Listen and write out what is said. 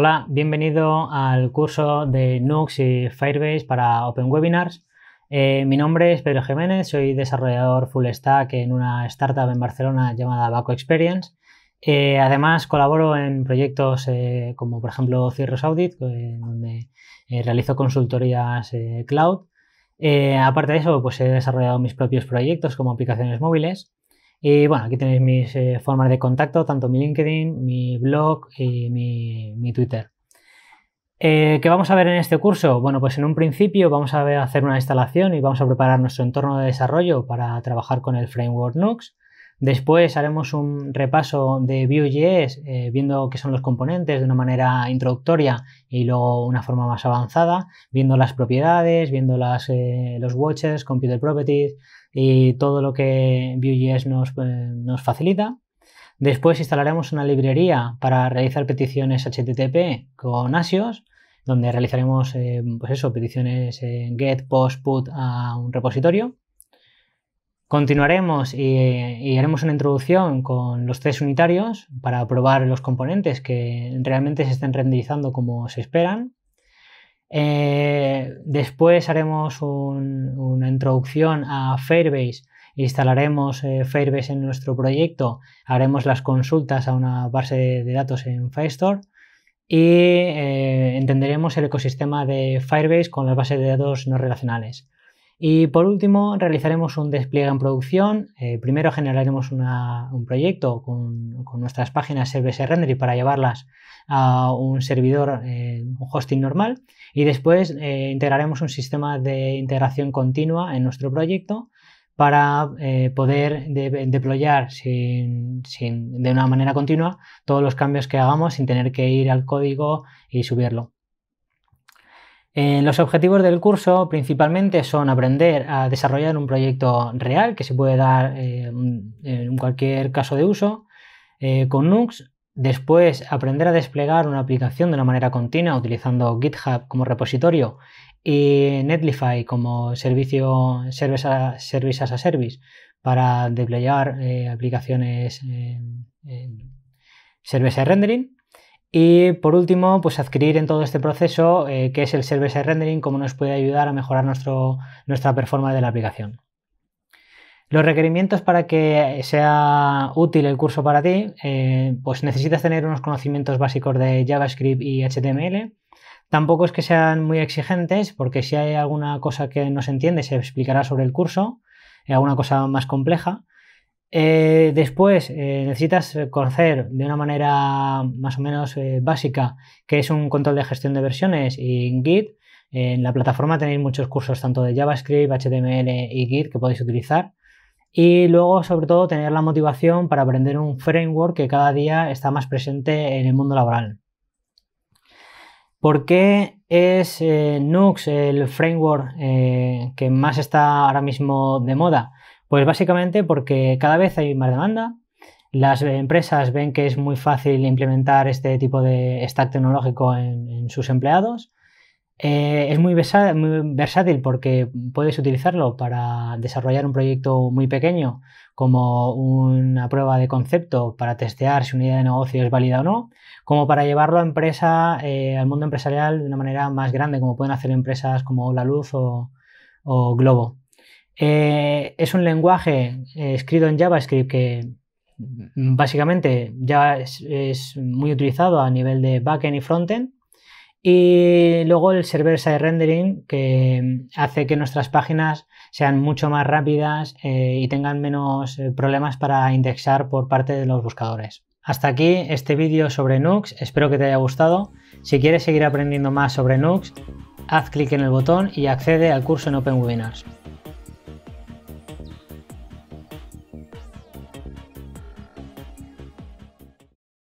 Hola, bienvenido al curso de Nux y Firebase para Open Webinars. Eh, mi nombre es Pedro Jiménez, soy desarrollador full stack en una startup en Barcelona llamada Baco Experience. Eh, además, colaboro en proyectos eh, como, por ejemplo, Cierros Audit, donde realizo consultorías cloud. aparte de eso, pues he desarrollado mis propios proyectos como aplicaciones móviles. Y bueno, aquí tenéis mis eh, formas de contacto, tanto mi LinkedIn, mi blog y mi, Twitter. Eh, ¿Qué vamos a ver en este curso? Bueno, pues en un principio vamos a hacer una instalación y vamos a preparar nuestro entorno de desarrollo para trabajar con el framework Nux. Después haremos un repaso de Vue.js, eh, viendo qué son los componentes de una manera introductoria y luego una forma más avanzada, viendo las propiedades, viendo los watches, computer properties, y todo lo que Vue.js eh, nos, facilita. Después instalaremos una librería para realizar peticiones HTTP con Asios, donde realizaremos eh, pues eso, peticiones get, post, put a un repositorio. Continuaremos y, y, haremos una introducción con los test unitarios para probar los componentes que realmente se estén renderizando como se esperan. Eh, después haremos una introducción a Firebase, instalaremos eh, Firebase en nuestro proyecto, haremos las consultas a una base de, datos en Firestore y eh, entenderemos el ecosistema de Firebase con las bases de datos no relacionales. Y por último, realizaremos un despliegue en producción. Eh, primero generaremos un proyecto con, nuestras páginas service render y para llevarlas a un servidor, eh, un hosting normal. Y después eh, integraremos un sistema de integración continua en nuestro proyecto para poder deployar de una manera continua todos los cambios que hagamos sin tener que ir al código y subirlo. Eh, los objetivos del curso principalmente son aprender a desarrollar un proyecto real que se puede dar eh, en cualquier caso de uso eh, con Nux, después aprender a desplegar una aplicación de una manera continua utilizando GitHub como repositorio y Netlify como servicio service, a, as a service para desplegar aplicaciones en service rendering y por último, pues adquirir en todo este proceso eh, que qué es el service rendering, cómo nos puede ayudar a mejorar nuestro, nuestra performance de la aplicación. Los requerimientos para que sea útil el curso para ti, eh, pues necesitas tener unos conocimientos básicos de JavaScript y HTML. Tampoco es que sean muy exigentes, porque si hay alguna cosa que no se entiende, se explicará sobre el curso, eh, alguna cosa más compleja. Eh, después eh, necesitas conocer de una manera más o menos eh, básica qué es un control de gestión de versiones y Git. En la plataforma tenéis muchos cursos tanto de JavaScript, HTML y Git que podéis utilizar. Y luego, sobre todo, tener la motivación para aprender un framework que cada día está más presente en el mundo laboral. ¿Por qué es Nux el framework que más está ahora mismo de moda? Pues básicamente porque cada vez hay más demanda, las eh, empresas ven que es muy fácil implementar este tipo de stack tecnológico en, sus empleados. Eh, es muy, versátil porque puedes utilizarlo para desarrollar un proyecto muy pequeño como una prueba de concepto para testear si una idea de negocio es válida o no, como para llevarlo a empresa, eh, al mundo empresarial de una manera más grande, como pueden hacer empresas como La Luz o Globo. Eh, es un lenguaje eh, escrito en JavaScript que mm, básicamente ya es, muy utilizado a nivel de backend y frontend. Y luego el server-side rendering que mm, hace que nuestras páginas sean mucho más rápidas eh, y tengan menos problemas para indexar por parte de los buscadores. Hasta aquí este vídeo sobre Nux, espero que te haya gustado. Si quieres seguir aprendiendo más sobre Nux, haz clic en el botón y accede al curso en Open Webinars.